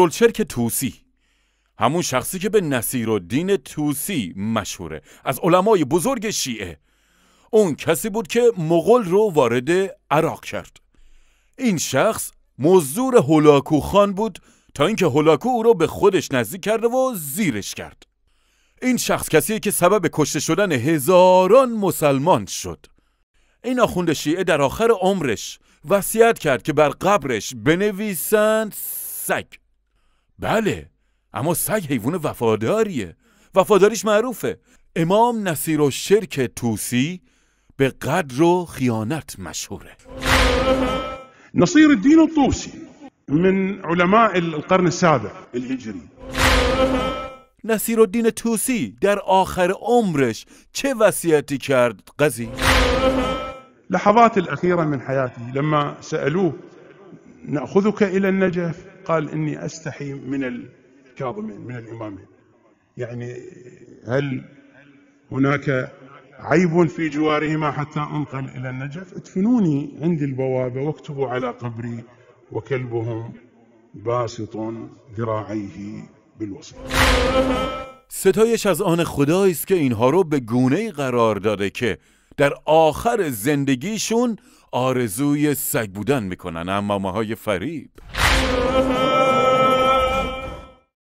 الچرک توسی همون شخصی که به نصیرالدین و دین توسی مشهوره از علمای بزرگ شیعه اون کسی بود که مغول رو وارد عراق کرد این شخص مزدور هولاکو خان بود تا اینکه هولاکو او رو به خودش نزدیک کرده و زیرش کرد این شخص کسیه که سبب کشته شدن هزاران مسلمان شد این آخوند شیعه در آخر عمرش وصیت کرد که بر قبرش بنویسند سگ بله اما سگ حیوان وفاداریه وفاداریش معروفه امام نصیر و شرک توسی به قدر و خیانت مشهوره نصیر الدین توسی من علماء القرن السابع الهجری نصیر الدین توسی در آخر عمرش چه وصیتی کرد قضی؟ لحظات الأخيرة من حياتي لما سألوه نأخذك إلى النجف قال إني أستحي من الكاظمين من الإمامين يعني هل هناك عيب في جوارهما حتى أنقل إلى النجف ادفنوني عند البوابة واكتبوا على قبري وكلبهم باسط ذراعيه بالوصف ستایش از آن خدایی است که اینها رو به گونه قرار داده که در آخر زندگیشون آرزوی سگ بودن میکنن اما ماهای فریب